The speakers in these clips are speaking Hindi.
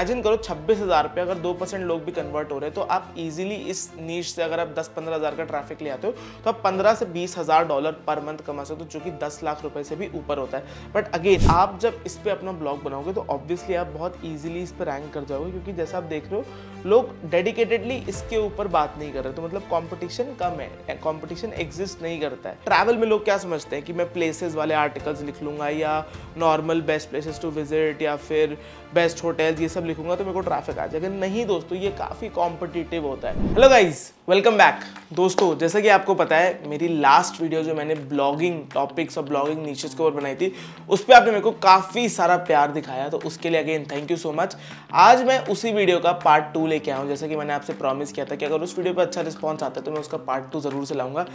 इमेजिन करो छब्बीस हज़ार पे अगर दो परसेंट लोग भी कन्वर्ट हो रहे हैं तो आप इजीली इस नीच से अगर आप दस पंद्रह हज़ार का ट्रैफिक ले आते हो तो आप पंद्रह से बीस हज़ार डॉलर पर मंथ कमा सकते हो जो कि दस लाख रुपए से भी ऊपर होता है बट अगेन आप जब इस पर अपना ब्लॉग बनाओगे तो ऑब्वियसली आप बहुत ईजिली इस पर रैंक कर जाओगे क्योंकि जैसा आप देख रहे हो लोग डेडिकेटेडली इसके ऊपर बात नहीं कर रहे तो मतलब कॉम्पिटिशन कम है कॉम्पिटिशन एग्जिस्ट नहीं करता है ट्रैवल में लोग क्या समझते हैं कि मैं प्लेसेस वाले आर्टिकल्स लिख लूँगा या normal best places to visit या फिर बेस्ट होटल्स ये सब लिखूंगा तो मेरे को ट्रैफिक आ जाएगा नहीं दोस्तों ये काफ़ी कॉम्पिटिटिव होता है हेलो गाइज़ वेलकम बैक दोस्तों जैसा कि आपको पता है मेरी लास्ट वीडियो जो मैंने ब्लॉगिंग टॉपिक्स और ब्लॉगिंग नीचेस के ऊपर बनाई थी उस पर आपने मेरे को काफ़ी सारा प्यार दिखाया तो उसके लिए again thank you so much आज मैं उसी वीडियो का पार्ट टू लेके हूँ जैसा कि मैंने आपसे प्रॉमिस किया था कि अगर उस वीडियो पर अच्छा रिस्पॉन्स आता है तो मैं उसका पार्ट टू ज़रूर से लाऊंगा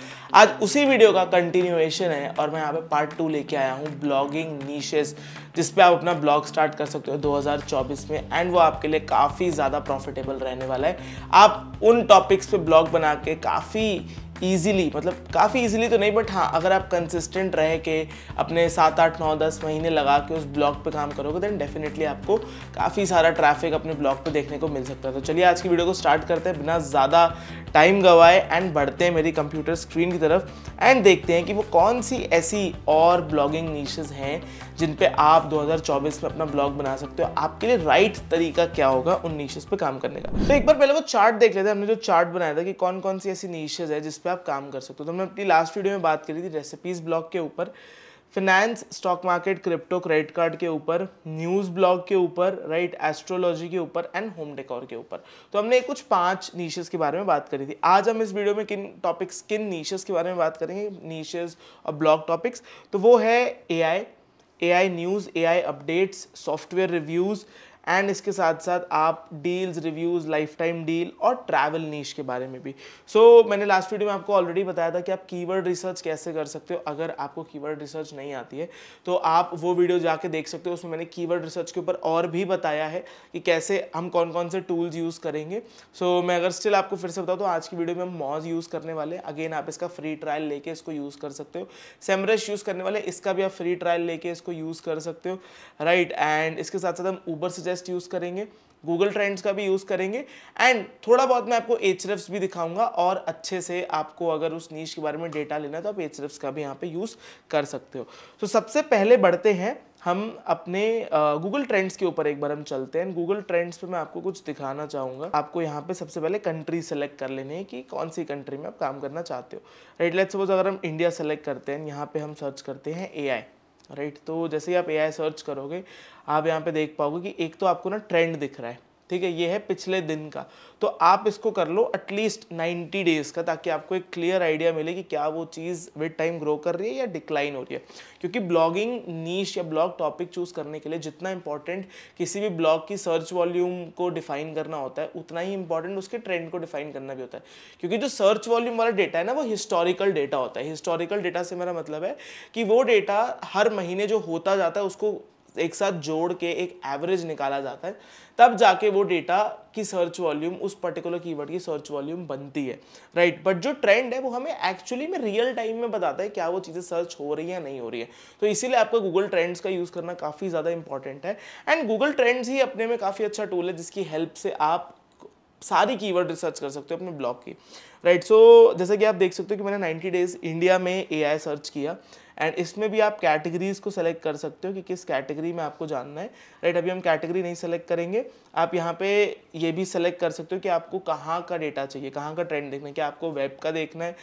आज उसी वीडियो का कंटिन्यूएशन है और मैं यहाँ पर पार्ट टू लेके आया हूँ ब्लॉगिंग नीशेस जिसपे आप अपना ब्लॉग स्टार्ट कर सकते हो 2024 में एंड वो आपके लिए काफ़ी ज़्यादा प्रॉफिटेबल रहने वाला है आप उन टॉपिक्स पे ब्लॉग ब्लॉग बना के काफ़ी ईजिली मतलब काफ़ी ईजिली तो नहीं बट हाँ अगर आप कंसिस्टेंट रह के अपने सात आठ नौ दस महीने लगा के उस ब्लॉग पे काम करोगे देन डेफिनेटली आपको काफ़ी सारा ट्रैफिक अपने ब्लॉग पे देखने को मिल सकता है तो चलिए आज की वीडियो को स्टार्ट करते हैं बिना ज़्यादा टाइम गवाए एंड बढ़ते हैं मेरी कंप्यूटर स्क्रीन की तरफ एंड देखते हैं कि वो कौन सी ऐसी और ब्लॉगिंग नीशेज़ हैं जिन पर आप चौबीस में अपना ब्लॉग बना सकते हो आपके लिए राइट तरीका क्या होगा उन नीशेज़ पर काम करने का तो एक बार पहले वो चार्ट देख लेते हैं हमने जो चार्ट बनाया था कि कौन कौन सी ऐसी नीशेज़ है जिस पे आप काम कर सकते हो तो मैं अपनी लास्ट वीडियो में बात करी थी रेसिपीज़ ब्लॉग के ऊपर finance stock market crypto credit card के ऊपर न्यूज़ ब्लॉग के ऊपर राइट एस्ट्रोलॉजी के ऊपर एंड होम डेकोर के ऊपर तो हमने कुछ पांच नीशेस के बारे में बात करी थी आज हम इस वीडियो में किन टॉपिक्स किन नीशेस के बारे में बात करेंगे नीशेस और ब्लॉग टॉपिक्स तो वो है A I news A updates software reviews and इसके साथ साथ आप deals reviews life time deal और ट्रैवल नीच के बारे में भी सो so, मैंने लास्ट वीडियो में आपको ऑलरेडी बताया था कि आप कीवर्ड रिसर्च कैसे कर सकते हो अगर आपको कीवर्ड रिसर्च नहीं आती है तो आप वो वीडियो जाके देख सकते हो उसमें मैंने कीवर्ड रिसर्च के ऊपर और भी बताया है कि कैसे हम कौन कौन से टूल्स यूज़ करेंगे सो so, मैं अगर स्टिल आपको फिर से बताऊँ तो आज की वीडियो में हम मॉज यूज़ करने वाले अगेन आप इसका फ्री ट्रायल लेके इसको यूज़ कर सकते हो सेमरश यूज़ करने वाले इसका भी आप फ्री ट्रायल लेके इसको यूज़ कर सकते हो राइट right, एंड इसके साथ साथ हम ऊबर से पिंटरेस्ट यूज़ करेंगे गूगल ट्रेंड्स का भी यूज़ करेंगे एंड थोड़ा बहुत मैं आपको एच भी दिखाऊंगा और अच्छे से आपको अगर उस नीच के बारे में डेटा लेना है तो आप एच का भी यहाँ पे यूज़ कर सकते हो तो सबसे पहले बढ़ते हैं हम अपने गूगल ट्रेंड्स के ऊपर एक बार हम चलते हैं गूगल ट्रेंड्स पे मैं आपको कुछ दिखाना चाहूँगा आपको यहाँ पे सबसे पहले कंट्री सेलेक्ट कर लेनी है कि कौन सी कंट्री में आप काम करना चाहते हो राइट लेट्स सपोज अगर हम इंडिया सेलेक्ट करते हैं यहाँ पे हम सर्च करते हैं एआई राइट तो जैसे ही आप ए सर्च करोगे आप यहाँ पे देख पाओगे कि एक तो आपको ना ट्रेंड दिख रहा है ठीक है ये है पिछले दिन का तो आप इसको कर लो एटलीस्ट 90 डेज़ का ताकि आपको एक क्लियर आइडिया मिले कि क्या वो चीज़ विद टाइम ग्रो कर रही है या डिक्लाइन हो रही है क्योंकि ब्लॉगिंग नीच या ब्लॉग टॉपिक चूज़ करने के लिए जितना इंपॉर्टेंट किसी भी ब्लॉग की सर्च वॉल्यूम को डिफाइन करना होता है उतना ही इंपॉर्टेंट उसके ट्रेंड को डिफाइन करना भी होता है क्योंकि जो सर्च वॉल्यूम वाला डेटा है ना वो हिस्टोरिकल डेटा होता है हिस्टोरिकल डेटा से मेरा मतलब है कि वो डेटा हर महीने जो होता जाता है उसको एक साथ जोड़ के एक एवरेज निकाला जाता है तब जाके वो डेटा की सर्च वॉल्यूम उस पर्टिकुलर कीवर्ड की सर्च वॉल्यूम बनती है राइट right? बट जो ट्रेंड है वो हमें एक्चुअली में रियल टाइम में बताता है क्या वो चीज़ें सर्च हो रही है या नहीं हो रही है तो इसीलिए आपका गूगल ट्रेंड्स का यूज़ करना काफ़ी ज़्यादा इंपॉर्टेंट है एंड गूगल ट्रेंड्स ही अपने में काफ़ी अच्छा टूल है जिसकी हेल्प से आप सारी कीवर्ड रिसर्च कर सकते हो अपने ब्लॉग की राइट right, सो so, जैसा कि आप देख सकते हो कि मैंने 90 डेज इंडिया में एआई सर्च किया एंड इसमें भी आप कैटेगरीज को सेलेक्ट कर सकते हो कि किस कैटेगरी में आपको जानना है राइट अभी हम कैटेगरी नहीं सेलेक्ट करेंगे आप यहाँ पे ये भी सेलेक्ट कर सकते हो कि आपको कहाँ का डेटा चाहिए कहाँ का ट्रेंड देखना है कि आपको वेब का देखना है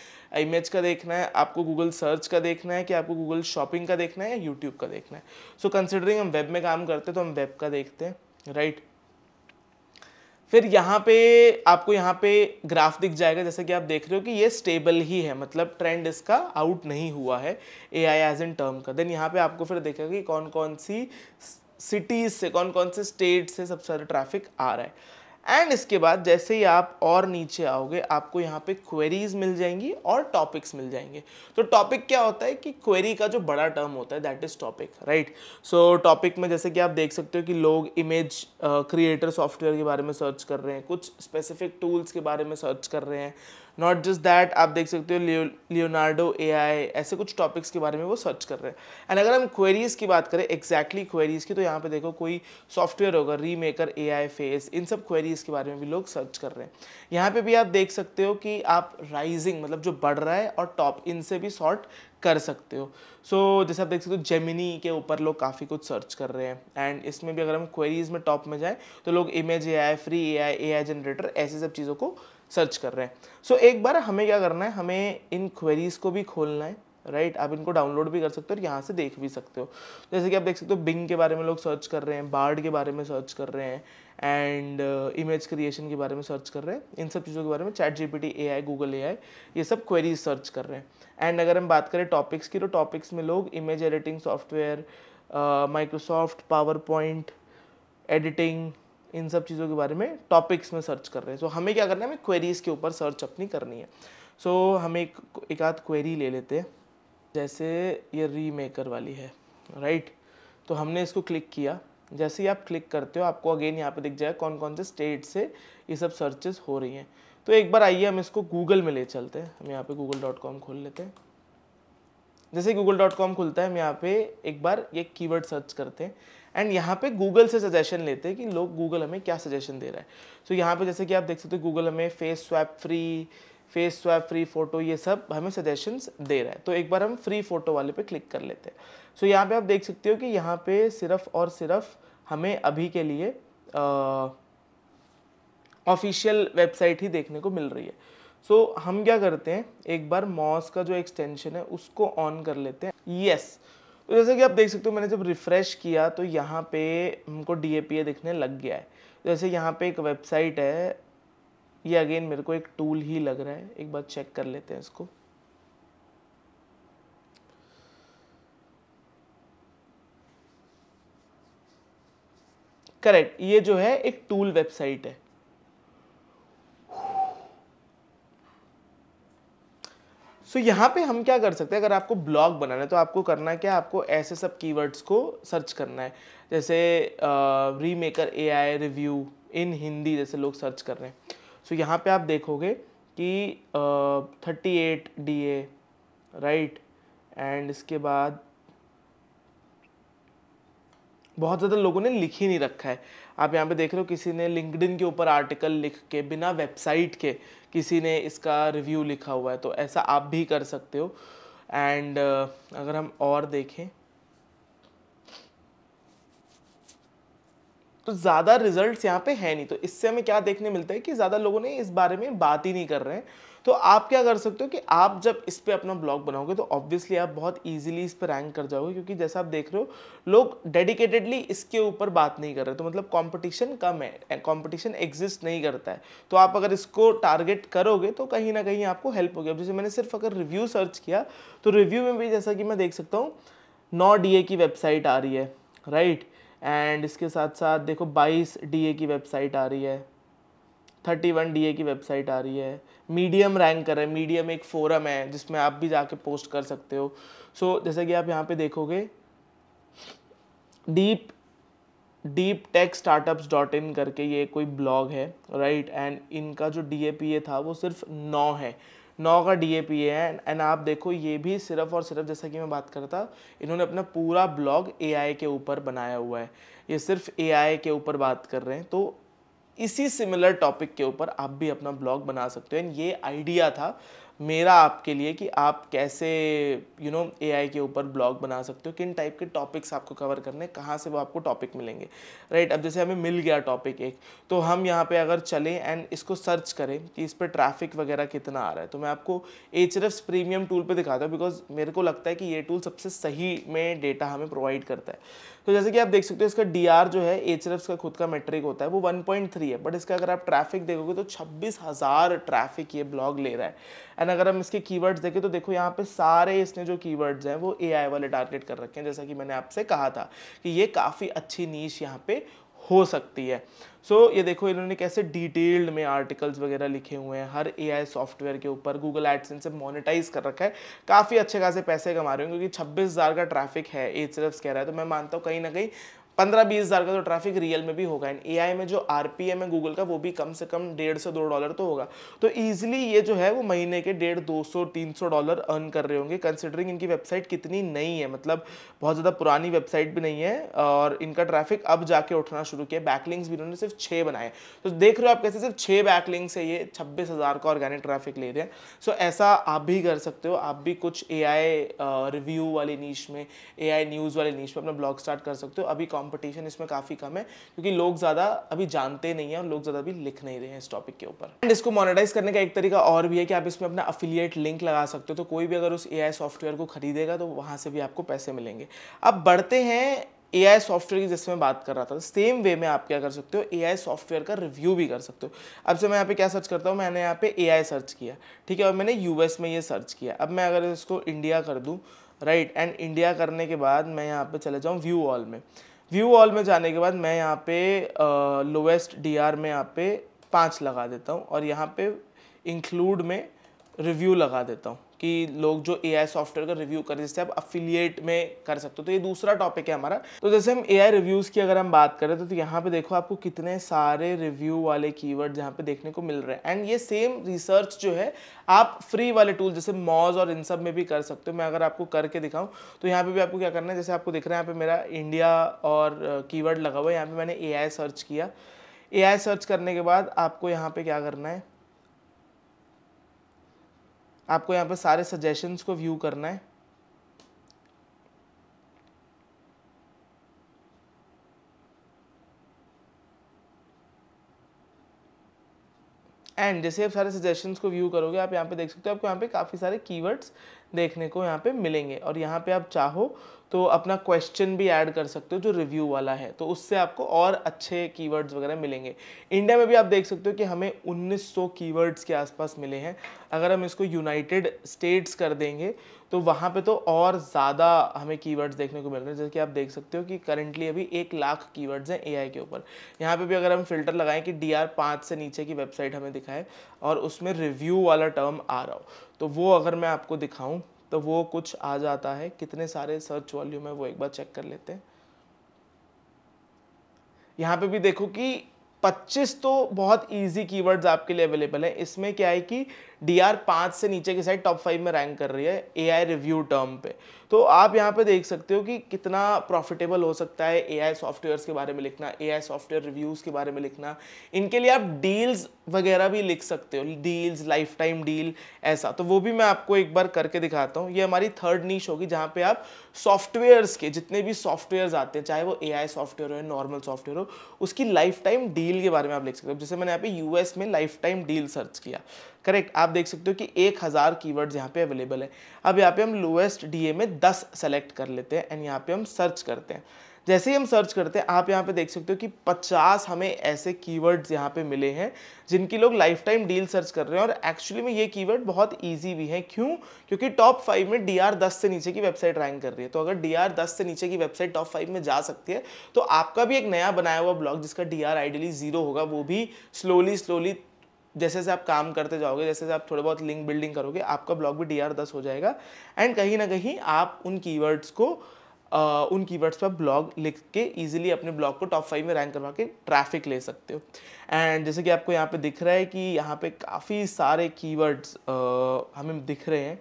इमेज का देखना है आपको गूगल सर्च का देखना है कि आपको गूगल शॉपिंग का देखना है या यूट्यूब का देखना है सो कंसिडरिंग हम वेब में काम करते हैं तो हम वेब का देखते हैं राइट right? फिर यहाँ पे आपको यहाँ पे ग्राफ दिख जाएगा जैसे कि आप देख रहे हो कि ये स्टेबल ही है मतलब ट्रेंड इसका आउट नहीं हुआ है A I age in term का देन यहाँ पे आपको फिर देखेगा कि कौन कौन सी सिटीज़ से कौन कौन से स्टेट से सबसे ज़्यादा ट्रैफिक आ रहा है एंड इसके बाद जैसे ही आप और नीचे आओगे आपको यहाँ पे क्वेरीज मिल जाएंगी और टॉपिक्स मिल जाएंगे तो टॉपिक क्या होता है कि क्वेरी का जो बड़ा टर्म होता है that is topic right so topic में जैसे कि आप देख सकते हो कि लोग इमेज क्रिएटर सॉफ्टवेयर के बारे में सर्च कर रहे हैं कुछ स्पेसिफिक टूल्स के बारे में सर्च कर रहे हैं नॉट जस्ट दैट आप देख सकते हो लियोनार्डो ए ऐसे कुछ टॉपिक्स के बारे में वो सर्च कर रहे हैं एंड अगर हम क्वेरीज़ की बात करें एक्जैक्टली exactly क्वेरीज़ की तो यहाँ पे देखो कोई सॉफ्टवेयर होगा remaker A I face in सब क्वेरीज़ के बारे में भी लोग सर्च कर रहे हैं यहाँ पे भी आप देख सकते हो कि आप राइजिंग मतलब जो बढ़ रहा है और टॉप इनसे भी सॉर्ट कर सकते हो सो so, जैसे आप देख सकते हो जेमिनी के ऊपर लोग काफ़ी कुछ सर्च कर रहे हैं एंड इसमें भी अगर हम क्वेरीज़ में टॉप में जाएँ तो लोग image A I free A I A I generator ऐसी सब चीज़ों को सर्च कर रहे हैं सो so, एक बार हमें क्या करना है हमें इन क्वेरीज़ को भी खोलना है राइट right? आप इनको डाउनलोड भी कर सकते हो और यहाँ से देख भी सकते हो जैसे कि आप देख सकते हो बिंग के बारे में लोग सर्च कर रहे हैं बार्ड के बारे में सर्च कर रहे हैं एंड इमेज क्रिएशन के बारे में सर्च कर रहे हैं इन सब चीज़ों के बारे में chat GPT AI Google AI ये सब क्वेरीज सर्च कर रहे हैं एंड अगर हम बात करें टॉपिक्स की तो टॉपिक्स में लोग image editing software Microsoft power point editing इन सब चीज़ों के बारे में टॉपिक्स में सर्च कर रहे हैं सो so, हमें क्या करना है हमें क्वेरीज़ के ऊपर सर्च अपनी करनी है सो so, हम एक एक आध क्वेरी ले लेते हैं जैसे ये रीमेकर वाली है राइट right? तो हमने इसको क्लिक किया जैसे ही आप क्लिक करते हो आपको अगेन यहाँ पे दिख जाएगा कौन कौन से स्टेट से ये सब सर्चेस हो रही हैं तो एक बार आइए हम इसको गूगल में ले चलते हैं हम यहाँ पे गूगल डॉट कॉम खोल लेते हैं जैसे गूगल डॉट कॉम खुलता है हम यहाँ पे एक बार ये कीवर्ड सर्च करते हैं एंड यहाँ पे गूगल से सजेशन लेते हैं कि लोग गूगल हमें क्या सजेशन दे रहा है सो so, यहाँ पे जैसे कि आप देख सकते हो गूगल हमें face swap free face swap free photo ये सब हमें सजेशंस दे रहा है तो एक बार हम फ्री फोटो वाले पे क्लिक कर लेते हैं सो so, यहाँ पे आप देख सकते हो कि यहाँ पे सिर्फ और सिर्फ हमें अभी के लिए ऑफिशियल वेबसाइट ही देखने को मिल रही है सो so, हम क्या करते हैं एक बार मॉस का जो एक्सटेंशन है उसको ऑन कर लेते हैं यस yes. तो जैसे कि आप देख सकते हो मैंने जब रिफ़्रेश किया तो यहाँ पे हमको डी दिखने लग गया है जैसे यहाँ पे एक वेबसाइट है ये अगेन मेरे को एक टूल ही लग रहा है एक बार चेक कर लेते हैं इसको करेक्ट ये जो है एक टूल वेबसाइट है सो so, यहाँ पे हम क्या कर सकते हैं अगर आपको ब्लॉग बनाना है तो आपको करना क्या आपको ऐसे सब कीवर्ड्स को सर्च करना है जैसे remaker A I review in Hindi जैसे लोग सर्च कर रहे हैं सो so, यहाँ पे आप देखोगे कि thirty eight D A right and इसके बाद बहुत ज़्यादा लोगों ने लिख ही नहीं रखा है आप यहाँ पे देख रहे हो किसी ने लिंकड के ऊपर आर्टिकल लिख के बिना वेबसाइट के किसी ने इसका रिव्यू लिखा हुआ है तो ऐसा आप भी कर सकते हो एंड uh, अगर हम और देखें तो ज़्यादा रिजल्ट्स यहाँ पे है नहीं तो इससे हमें क्या देखने मिलता है कि ज़्यादा लोगों ने इस बारे में बात ही नहीं कर रहे हैं तो आप क्या कर सकते हो कि आप जब इस पर अपना ब्लॉग बनाओगे तो ऑब्वियसली आप बहुत ईजिली इस पर रैंक कर जाओगे क्योंकि जैसा आप देख रहे हो लोग डेडिकेटेडली इसके ऊपर बात नहीं कर रहे तो मतलब कॉम्पिटिशन कम है कॉम्पिटिशन एग्जिस्ट नहीं करता है तो आप अगर इसको टारगेट करोगे तो कहीं ना कहीं आपको हेल्प होगी अब जैसे मैंने सिर्फ अगर रिव्यू सर्च किया तो रिव्यू में भी जैसा कि मैं देख सकता हूँ नौ डी की वेबसाइट आ रही है राइट right? एंड इसके साथ साथ देखो बाईस डी की वेबसाइट आ रही है थर्टी वन डी ए की वेबसाइट आ रही है मीडियम रैंक कर रहा है मीडियम एक फोरम है जिसमें आप भी जाके पोस्ट कर सकते हो सो so, जैसा कि आप यहाँ पे देखोगे deep deep tech startups dot in करके ये कोई ब्लॉग है राइट right? एंड इनका जो डी ए पी ए था वो सिर्फ नौ है नौ का डी ए पी ए है एंड आप देखो ये भी सिर्फ और सिर्फ जैसा कि मैं बात करता इन्होंने अपना पूरा ब्लॉग ए आई के ऊपर बनाया हुआ है ये सिर्फ ए आई के ऊपर बात कर रहे हैं तो इसी सिमिलर टॉपिक के ऊपर आप भी अपना ब्लॉग बना सकते हो एंड ये आइडिया था मेरा आपके लिए कि आप कैसे यू नो ए के ऊपर ब्लॉग बना सकते हो किन टाइप के टॉपिक्स आपको कवर करने कहाँ से वो आपको टॉपिक मिलेंगे राइट right, अब जैसे हमें मिल गया टॉपिक एक तो हम यहाँ पे अगर चलें एंड इसको सर्च करें कि इस पर ट्रैफिक वगैरह कितना आ रहा है तो मैं आपको एच प्रीमियम टूल पर दिखाता हूँ बिकॉज मेरे को लगता है कि ये टूल सबसे सही में डेटा हमें प्रोवाइड करता है तो जैसे कि आप देख सकते हो इसका डी जो है एच का खुद का मेट्रिक होता है वो वन है बट इसका अगर आप ट्रैफिक देखोगे तो छब्बीस ट्रैफिक ये ब्लॉग ले रहा है एंड अगर हम इसके कीवर्ड्स देखें तो देखो यहाँ पे सारे इसने जो कीवर्ड्स हैं वो एआई वाले टारगेट कर रखे हैं जैसा कि मैंने आपसे कहा था कि ये काफ़ी अच्छी नीच यहाँ पे हो सकती है सो so, ये देखो इन्होंने कैसे डिटेल्ड में आर्टिकल्स वगैरह लिखे हुए हैं हर एआई सॉफ्टवेयर के ऊपर गूगल एड्स इनसे मोनिटाइज़ कर रखा है काफ़ी अच्छे खासे पैसे कमा रहे हैं क्योंकि छब्बीस हज़ार का ट्रैफिक है एज सिर्फ कह रहा है तो मैं मानता हूँ कहीं ना कहीं पंद्रह बीस हज़ार का तो ट्रैफिक रियल में भी होगा एंड ए में जो आर है गूगल का वो भी कम से कम डेढ़ से दो डॉलर तो होगा तो ईजिली ये जो है वो महीने के डेढ़ दो सौ तीन सौ डॉलर अर्न कर रहे होंगे कंसिडरिंग इनकी वेबसाइट कितनी नई है मतलब बहुत ज़्यादा पुरानी वेबसाइट भी नहीं है और इनका ट्रैफिक अब जाके उठना शुरू किया बैकलिंग्स भी इन्होंने सिर्फ छः बनाए तो देख रहे हो आप कैसे सिर्फ छः बैकलिंग्स है ये छब्बीस हज़ार का ऑर्गेनिक ट्रैफिक ले रहे हैं सो ऐसा आप भी कर सकते हो आप भी कुछ ए रिव्यू वाले नीच में ए न्यूज़ वाले नीच में अपना ब्लॉग स्टार्ट कर सकते हो अभी कंपटीशन इसमें काफ़ी कम है क्योंकि लोग ज़्यादा अभी जानते नहीं हैं और लोग ज़्यादा अभी लिख नहीं रहे हैं इस टॉपिक के ऊपर एंड इसको मोनिटाइज करने का एक तरीका और भी है कि आप इसमें अपना अफिलियट लिंक लगा सकते हो तो कोई भी अगर उस ए सॉफ्टवेयर को खरीदेगा तो वहाँ से भी आपको पैसे मिलेंगे अब बढ़ते हैं ए आई सॉफ्टवेयर की जिसमें बात कर रहा था सेम वे में आप क्या कर सकते हो ए आई सॉफ्टवेयर का रिव्यू भी कर सकते हो अब से मैं यहाँ पे क्या सर्च करता हूँ मैंने यहाँ पे ए आई सर्च किया ठीक है और मैंने यू में ये सर्च किया अब मैं अगर इसको इंडिया कर दूँ राइट एंड इंडिया करने के बाद मैं यहाँ पे चले जाऊँ व्यू ऑल में व्यू ऑल में जाने के बाद मैं यहाँ पे लोवेस्ट डी आर में यहाँ पे पाँच लगा देता हूँ और यहाँ पे इंक्लूड में रिव्यू लगा देता हूँ कि लोग जो ए सॉफ्टवेयर का रिव्यू करें जिससे आप अफिलियट में कर सकते हो तो ये दूसरा टॉपिक है हमारा तो जैसे हम ए रिव्यूज़ की अगर हम बात करें तो, तो यहाँ पे देखो आपको कितने सारे रिव्यू वाले कीवर्ड यहाँ पे देखने को मिल रहे हैं एंड ये सेम रिसर्च जो है आप फ्री वाले टूल जैसे मॉज और इन सब में भी कर सकते हो मैं अगर आपको करके दिखाऊँ तो यहाँ पर भी आपको क्या करना है जैसे आपको दिख रहा है यहाँ पर मेरा इंडिया और कीवर्ड लगा हुआ है यहाँ पर मैंने ए सर्च किया ए सर्च करने के बाद आपको यहाँ पर क्या करना है आपको यहाँ पे सारे सजेशंस को व्यू करना है एंड जैसे आप सारे सजेशंस को व्यू करोगे आप यहाँ पे देख सकते हो आपको यहाँ पे काफ़ी सारे कीवर्ड्स देखने को यहाँ पे मिलेंगे और यहाँ पे आप चाहो तो अपना क्वेश्चन भी ऐड कर सकते हो जो रिव्यू वाला है तो उससे आपको और अच्छे कीवर्ड्स वगैरह मिलेंगे इंडिया में भी आप देख सकते हो कि हमें 1900 कीवर्ड्स के आसपास मिले हैं अगर हम इसको यूनाइटेड स्टेट्स कर देंगे तो वहाँ पे तो और ज़्यादा हमें कीवर्ड्स देखने को मिल रहे हैं जैसे कि आप देख सकते हो कि करंटली अभी एक लाख कीवर्ड्स हैं एआई के ऊपर यहाँ पे भी अगर हम फिल्टर लगाएं कि डी आर से नीचे की वेबसाइट हमें दिखाए और उसमें रिव्यू वाला टर्म आ रहा हो तो वो अगर मैं आपको दिखाऊं तो वो कुछ आ जाता है कितने सारे सर्च वॉल्यूम है वो एक बार चेक कर लेते हैं यहां पे भी देखो कि 25 तो बहुत इजी कीवर्ड्स आपके लिए अवेलेबल है इसमें क्या है कि डी आर पाँच से नीचे की साइड टॉप फाइव में रैंक कर रही है ए आई रिव्यू टर्म पे तो आप यहाँ पे देख सकते हो कि कितना प्रॉफिटेबल हो सकता है ए आई सॉफ्टवेयर्स के बारे में लिखना ए आई सॉफ्टवेयर रिव्यूज़ के बारे में लिखना इनके लिए आप डील्स वगैरह भी लिख सकते हो डील्स लाइफ टाइम डील ऐसा तो वो भी मैं आपको एक बार करके दिखाता हूँ ये हमारी थर्ड नीच होगी जहाँ पे आप सॉफ्टवेयर्स के जितने भी सॉफ्टवेयर्स आते हैं चाहे वो ए आई सॉफ्टवेयर हो या नॉर्मल सॉफ्टवेयर हो उसकी लाइफ टाइम डील के बारे में आप लिख सकते हो जैसे मैंने यहाँ पे यूएस में लाइफ टाइम डील सर्च किया करेक्ट आप देख सकते हो कि एक हज़ार कीवर्ड्स यहाँ पे अवेलेबल है अब यहाँ पे हम लोएस्ट डीए में दस सेलेक्ट कर लेते हैं एंड यहाँ पे हम सर्च करते हैं जैसे ही हम सर्च करते हैं आप यहाँ पे देख सकते हो कि 50 हमें ऐसे कीवर्ड्स यहाँ पे मिले हैं जिनकी लोग लाइफ टाइम डील सर्च कर रहे हैं और एक्चुअली में ये कीवर्ड बहुत इजी भी है क्यों क्योंकि टॉप फाइव में डी आर दस से नीचे की वेबसाइट रैंक कर रही है तो अगर डी आर दस से नीचे की वेबसाइट टॉप फाइव में जा सकती है तो आपका भी एक नया बनाया हुआ ब्लॉग जिसका डी आर आइडियली ज़ीरो होगा वो भी स्लोली स्लोली जैसे जैसे आप काम करते जाओगे जैसे जैसे आप थोड़ा बहुत लिंक बिल्डिंग करोगे आपका ब्लॉग भी डी आर दस हो जाएगा एंड कहीं ना कहीं आप उन कीवर्ड्स को आ, उन कीवर्ड्स पर ब्लॉग लिख के ईजिली अपने ब्लॉग को टॉप फाइव में रैंक करवा के ट्रैफिक ले सकते हो एंड जैसे कि आपको यहाँ पे दिख रहा है कि यहाँ पे काफ़ी सारे कीवर्ड्स हमें दिख रहे हैं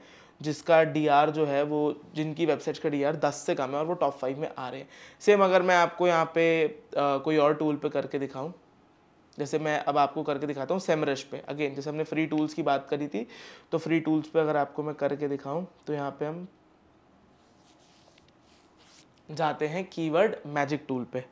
जिसका डी जो है वो जिनकी वेबसाइट्स का डी आर दस से कम है और वो टॉप फाइव में आ रहे हैं सेम अगर मैं आपको यहाँ पे आ, कोई और टूल पे करके दिखाऊँ जैसे मैं अब आपको करके दिखाता हूँ सेमरश पे अगेन जैसे हमने फ्री टूल्स की बात करी थी तो फ्री टूल्स पे अगर आपको मैं करके दिखाऊँ तो यहाँ पे हम जाते हैं कीवर्ड मैजिक टूल पे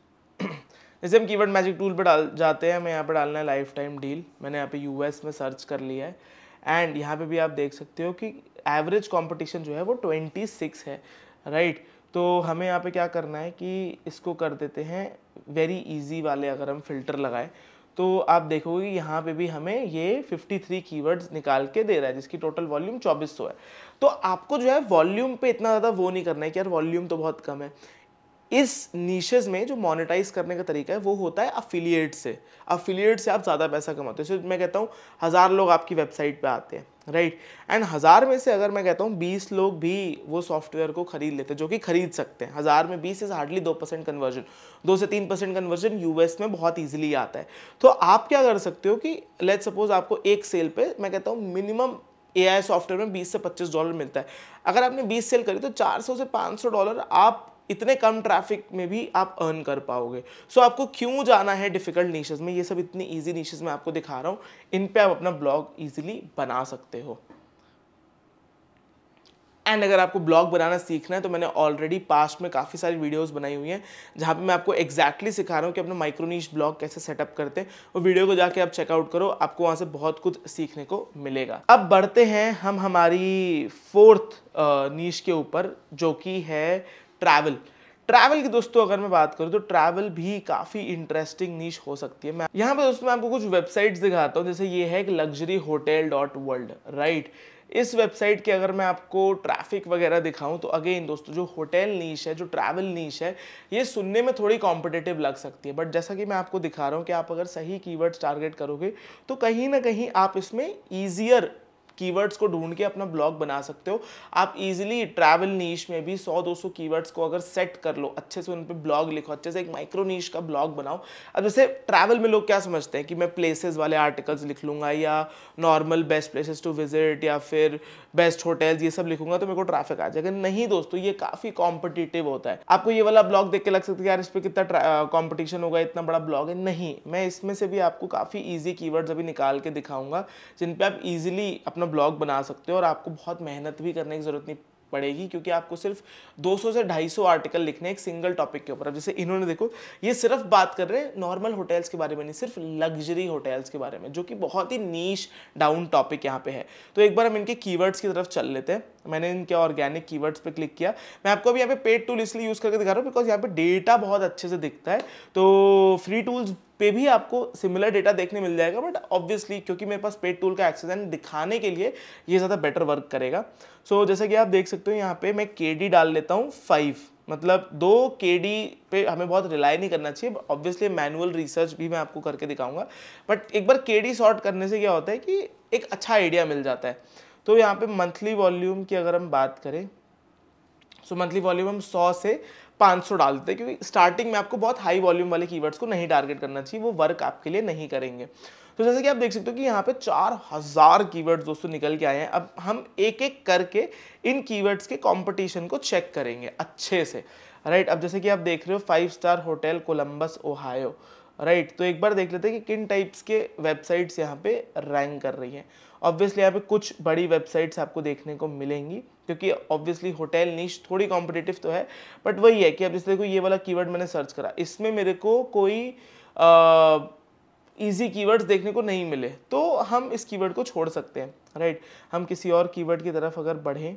जैसे हम कीवर्ड मैजिक टूल पे डाल जाते हैं हमें यहाँ पे डालना है लाइफ टाइम डील मैंने यहाँ पे यूएस में सर्च कर लिया है एंड यहाँ पे भी आप देख सकते हो कि एवरेज कॉम्पिटिशन जो है वो ट्वेंटी है राइट right? तो हमें यहाँ पे क्या करना है कि इसको कर देते हैं वेरी इजी वाले अगर हम फिल्टर लगाएं तो आप देखोगे यहाँ पे भी हमें ये 53 कीवर्ड्स निकाल के दे रहा है जिसकी टोटल वॉल्यूम 2400 है तो आपको जो है वॉल्यूम पे इतना ज़्यादा वो नहीं करना है कि यार वॉल्यूम तो बहुत कम है इस नीशेज में जो मोनेटाइज करने का तरीका है वो होता है अफिलिएट से अफिलिएट से आप ज़्यादा पैसा कमाते हो सिर्फ मैं कहता हूँ हज़ार लोग आपकी वेबसाइट पे आते हैं राइट एंड हज़ार में से अगर मैं कहता हूँ बीस लोग भी वो सॉफ्टवेयर को खरीद लेते हैं जो कि खरीद सकते हैं हज़ार में बीस इज़ हार्डली दो परसेंट कन्वर्जन दो से तीन परसेंट कन्वर्जन एस में बहुत ईजिली आता है तो आप क्या कर सकते हो कि लेट सपोज आपको एक सेल पे मैं कहता हूँ मिनिमम ए सॉफ्टवेयर में 20 से 25 डॉलर मिलता है अगर आपने 20 सेल करी तो 400 से 500 डॉलर आप इतने कम ट्रैफिक में भी आप अर्न कर पाओगे सो so, आपको क्यों जाना है डिफिकल्ट नीशेज में ये सब इतनी ईजी नीशेज में आपको दिखा रहा हूँ इन पर आप अपना ब्लॉग ईजिली बना सकते हो एंड अगर आपको ब्लॉग बनाना सीखना है तो मैंने ऑलरेडी पास्ट में काफ़ी सारी वीडियोस बनाई हुई हैं जहाँ पे मैं आपको एक्जैक्टली exactly सिखा रहा हूँ कि अपना माइक्रोनीश ब्लॉग कैसे सेटअप करते हैं वो वीडियो को जाके आप चेकआउट करो आपको वहाँ से बहुत कुछ सीखने को मिलेगा अब बढ़ते हैं हम हमारी फोर्थ नीश के ऊपर जो कि है ट्रैवल ट्रैवल की दोस्तों अगर मैं बात करूँ तो ट्रैवल भी काफ़ी इंटरेस्टिंग नीच हो सकती है मैं यहाँ पे दोस्तों मैं आपको कुछ वेबसाइट्स दिखाता हूँ जैसे ये है कि luxury hotel dot world right इस वेबसाइट के अगर मैं आपको ट्रैफिक वगैरह दिखाऊं तो अगेन दोस्तों जो होटल नीच है जो ट्रैवल नीच है ये सुनने में थोड़ी कॉम्पिटेटिव लग सकती है बट जैसा कि मैं आपको दिखा रहा हूँ कि आप अगर सही कीवर्ड्स टारगेट करोगे तो कहीं ना कहीं आप इसमें ईजियर कीवर्ड्स को ढूंढ के अपना ब्लॉग बना सकते हो आप इजीली ट्रैवल नीश में भी 100-200 कीवर्ड्स को अगर सेट कर लो अच्छे से उन पर ब्लॉग लिखो अच्छे से एक माइक्रो नीश का ब्लॉग बनाओ अब जैसे ट्रैवल में लोग क्या समझते हैं कि मैं प्लेसेस वाले आर्टिकल्स लिख लूँगा या normal best places to visit या फिर बेस्ट होटल्स ये सब लिखूंगा तो मेरे को ट्रैफिक आ जाएगा नहीं दोस्तों ये काफ़ी कॉम्पिटिटिव होता है आपको ये वाला ब्लॉग देख के लग सकता है यार इस पर कितना कॉम्पिटिशन होगा इतना बड़ा ब्लॉग है नहीं मैं इसमें से भी आपको काफ़ी ईजी कीवर्ड्स अभी निकाल के दिखाऊंगा जिन आप ईजिली अपना अपना ब्लॉग बना सकते हो और आपको बहुत मेहनत भी करने की ज़रूरत नहीं पड़ेगी क्योंकि आपको सिर्फ 200 से 250 आर्टिकल लिखने एक सिंगल टॉपिक के ऊपर अब जैसे इन्होंने देखो ये सिर्फ बात कर रहे हैं नॉर्मल होटल्स के बारे में नहीं सिर्फ लग्जरी होटल्स के बारे में जो कि बहुत ही नीच डाउन टॉपिक यहाँ पे है तो एक बार हम इनके कीवर्ड्स की तरफ चल लेते हैं मैंने इनके ऑर्गेनिक कीवर्ड्स पे क्लिक किया मैं आपको अभी यहाँ पे पेड टूल इसलिए यूज़ करके दिखा रहा हूँ बिकॉज यहाँ पे डेटा बहुत अच्छे से दिखता है तो फ्री टूल्स पे भी आपको सिमिलर डेटा देखने मिल जाएगा बट ऑब्वियसली क्योंकि मेरे पास पेड टूल का है दिखाने के लिए ये ज़्यादा बेटर वर्क करेगा सो so, जैसे कि आप देख सकते हो यहाँ पे मैं के डाल लेता हूँ फाइव मतलब दो के पे हमें बहुत रिलाई नहीं करना चाहिए ऑब्वियसली मैनुअल रिसर्च भी मैं आपको करके दिखाऊंगा बट एक बार के सॉर्ट करने से क्या होता है कि एक अच्छा आइडिया मिल जाता है तो यहाँ पे मंथली वॉल्यूम की अगर हम बात करें सो मंथली वॉल्यूम हम 100 से 500 डाल देते हैं क्योंकि स्टार्टिंग में आपको बहुत हाई वॉल्यूम वाले कीवर्ड्स को नहीं टारगेट करना चाहिए वो वर्क आपके लिए नहीं करेंगे तो जैसे कि आप देख सकते हो कि यहाँ पे चार हज़ार कीवर्ड्स दोस्तों निकल के आए हैं अब हम एक एक करके इन कीवर्ड्स के कंपटीशन को चेक करेंगे अच्छे से राइट अब जैसे कि आप देख रहे हो five star hotel Columbus Ohio right तो एक बार देख लेते हैं कि किन टाइप्स के वेबसाइट्स यहाँ पे रैंक कर रही हैं ऑब्वियसली यहाँ पे कुछ बड़ी वेबसाइट्स आपको देखने को मिलेंगी क्योंकि ऑब्वियसली होटल नीच थोड़ी कॉम्पिटेटिव तो है बट वही है कि अब जैसे देखो ये वाला कीवर्ड मैंने सर्च करा इसमें मेरे को कोई ईजी कीवर्ड्स देखने को नहीं मिले तो हम इस कीवर्ड को छोड़ सकते हैं राइट हम किसी और कीवर्ड की तरफ अगर बढ़ें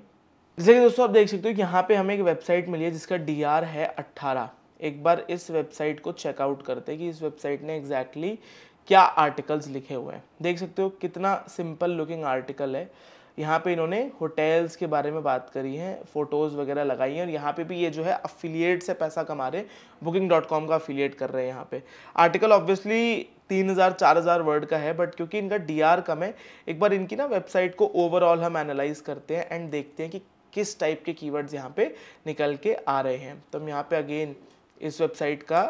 जैसे कि दोस्तों आप देख सकते हो यहाँ पे हमें एक वेबसाइट मिली है जिसका डी है अट्ठारह एक बार इस वेबसाइट को चेकआउट करते हैं कि इस वेबसाइट ने एग्जैक्टली exactly क्या आर्टिकल्स लिखे हुए हैं देख सकते हो कितना सिंपल लुकिंग आर्टिकल है यहाँ पे इन्होंने होटल्स के बारे में बात करी है फ़ोटोज़ वगैरह लगाई हैं और यहाँ पे भी ये जो है अफिलिएट से पैसा कमा रहे बुकिंग डॉट कॉम का अफिलिएट कर रहे हैं यहाँ पे आर्टिकल ऑब्वियसली तीन हज़ार चार हज़ार वर्ड का है बट क्योंकि इनका डी आर कम है एक बार इनकी ना वेबसाइट को ओवरऑल हम एनालाइज करते हैं एंड देखते हैं कि किस टाइप के कीवर्ड्स यहाँ पर निकल के आ रहे हैं तो हम यहाँ पर अगेन इस वेबसाइट का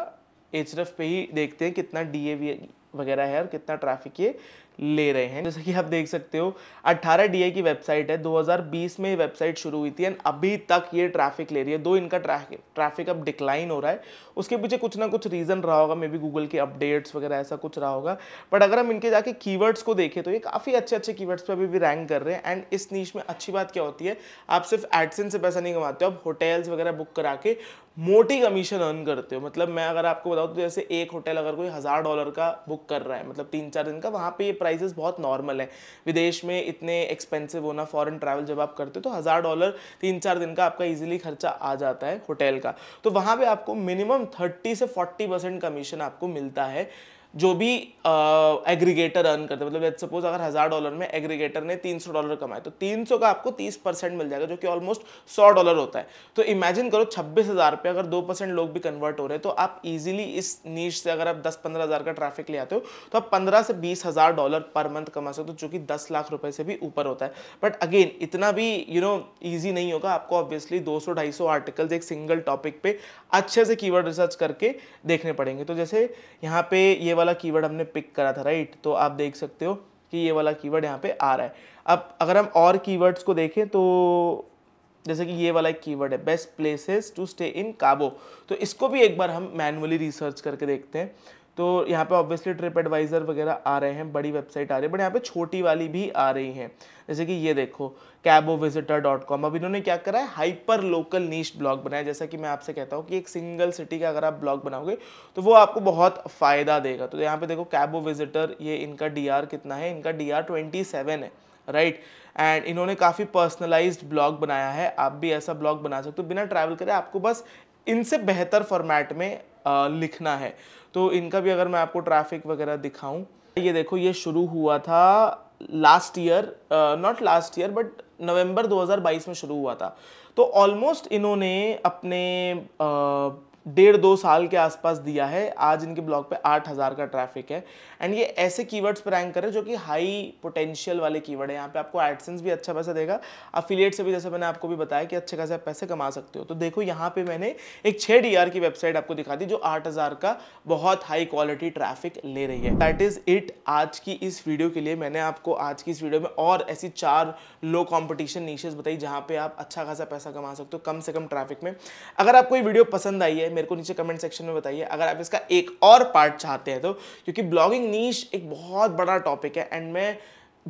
एच पे ही देखते हैं कितना डी ए वी वगैरह है और कितना ट्रैफिक ये ले रहे हैं जैसे कि आप देख सकते हो 18 डी की वेबसाइट है 2020 में ये वेबसाइट शुरू हुई थी एंड अभी तक ये ट्रैफिक ले रही है दो इनका ट्रैफिक ट्रैफिक अब डिक्लाइन हो रहा है उसके पीछे कुछ ना कुछ रीज़न रहा होगा मे बी गूगल के अपडेट्स वगैरह ऐसा कुछ रहा होगा बट अगर हम इनके जाके कीवर्ड्स को देखें तो ये काफ़ी अच्छे अच्छे कीवर्ड्स पर अभी भी रैंक कर रहे हैं एंड इस नीच में अच्छी बात क्या होती है आप सिर्फ एडसिन से पैसा नहीं कमाते हो आप होटल्स वगैरह बुक करा के मोटी कमीशन अर्न करते हो मतलब मैं अगर आपको बताऊँ तो जैसे एक होटल अगर कोई हज़ार डॉलर का बुक कर रहा है मतलब तीन चार दिन का वहाँ पे ये प्राइसेस बहुत नॉर्मल है विदेश में इतने एक्सपेंसिव होना फॉरेन ट्रैवल जब आप करते हो तो हज़ार डॉलर तीन चार दिन का आपका इजीली खर्चा आ जाता है होटल का तो वहाँ पर आपको मिनिमम थर्टी से फोर्टी कमीशन आपको मिलता है जो भी एग्रीगेटर अर्न करते हैं मतलब सपोज अगर हज़ार डॉलर में एग्रीगेटर ने 300 डॉलर कमाए तो 300 का आपको 30 परसेंट मिल जाएगा जो कि ऑलमोस्ट 100 डॉलर होता है तो इमेजिन करो छब्बीस हज़ार पे अगर दो परसेंट लोग भी कन्वर्ट हो रहे हैं तो आप इजीली इस नीच से अगर आप दस पंद्रह हज़ार का ट्रैफिक ले आते हो तो आप पंद्रह से बीस हज़ार डॉलर पर मंथ कमा सकते हो जो कि दस लाख रुपये से भी ऊपर होता है बट अगेन इतना भी यू नो ईजी नहीं होगा आपको ऑब्वियसली दो सौ ढाई सौ आर्टिकल्स एक सिंगल टॉपिक पे अच्छे से कीवर्ड रिसर्च करके देखने पड़ेंगे तो जैसे यहाँ पे ये वाला वाला कीवर्ड हमने पिक करा था राइट तो आप देख सकते हो कि ये वाला कीवर्ड यहाँ पे आ रहा है अब अगर हम और कीवर्ड्स को देखें तो जैसे कि ये वाला एक कीवर्ड है best places to stay in Cabo तो इसको भी एक बार हम मैनुअली रिसर्च करके देखते हैं तो यहाँ पे ऑब्वियसली ट्रिप एडवाइज़र वगैरह आ रहे हैं बड़ी वेबसाइट आ रही है बट यहाँ पे छोटी वाली भी आ रही हैं जैसे कि ये देखो कैबो विजिटर डॉट कॉम अब इन्होंने क्या करा है हाइपर लोकल नीच ब्लॉग बनाया जैसा कि मैं आपसे कहता हूँ कि एक सिंगल सिटी का अगर आप ब्लॉग बनाओगे तो वो आपको बहुत फ़ायदा देगा तो यहाँ पर देखो कैबो विजिटर ये इनका डी कितना है इनका डी आर है राइट एंड इन्होंने काफ़ी पर्सनलाइज्ड ब्लॉग बनाया है आप भी ऐसा ब्लॉग बना सकते हो बिना ट्रैवल करें आपको बस इनसे बेहतर फॉर्मेट में लिखना है तो इनका भी अगर मैं आपको ट्रैफिक वगैरह दिखाऊं ये देखो ये शुरू हुआ था last year not last year but November 2022 में शुरू हुआ था तो ऑलमोस्ट इन्होंने अपने डेढ़ दो साल के आसपास दिया है आज इनके ब्लॉग पे आठ हज़ार का ट्रैफिक है एंड ये ऐसे कीवर्ड्स पर रैंक करें जो कि हाई पोटेंशियल वाले कीवर्ड है यहाँ पे आपको एडसेंस भी अच्छा पैसा देगा अफिलियट से भी जैसे मैंने आपको भी बताया कि अच्छे खासे आप पैसे कमा सकते हो तो देखो यहाँ पे मैंने एक छः डी की वेबसाइट आपको दिखा दी जो आठ का बहुत हाई क्वालिटी ट्रैफिक ले रही है दैट इज़ इट आज की इस वीडियो के लिए मैंने आपको आज की इस वीडियो में और ऐसी चार लो कॉम्पिटिशन नीशेज बताई जहाँ पे आप अच्छा खासा पैसा कमा सकते हो कम से कम ट्रैफिक में अगर आपको ये वीडियो पसंद आई है मेरे को नीचे कमेंट सेक्शन में बताइए अगर आप इसका एक और पार्ट चाहते हैं तो क्योंकि ब्लॉगिंग नीच एक बहुत बड़ा टॉपिक है एंड मैं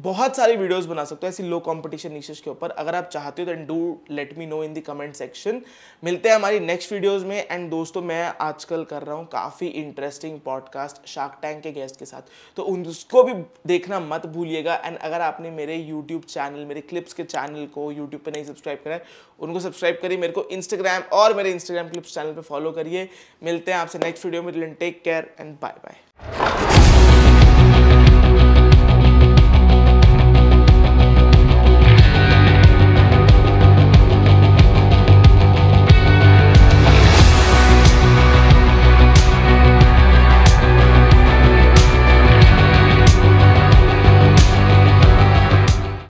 बहुत सारी वीडियोस बना सकते हो ऐसी लो कंपटीशन नीशेस के ऊपर अगर आप चाहते हो then do let me know in the comment section मिलते हैं हमारी नेक्स्ट वीडियोस में एंड दोस्तों मैं आजकल कर रहा हूँ काफ़ी इंटरेस्टिंग पॉडकास्ट शार्क टैंक के गेस्ट के साथ तो उसको भी देखना मत भूलिएगा एंड अगर आपने मेरे यूट्यूब चैनल मेरे क्लिप्स के चैनल को यूट्यूब पर नहीं सब्सक्राइब करा है उनको सब्सक्राइब करिए मेरे को इंस्टाग्राम और मेरे इंस्टाग्राम क्लिप्स चैनल पर फॉलो करिए मिलते हैं आपसे नेक्स्ट वीडियो में take care and bye bye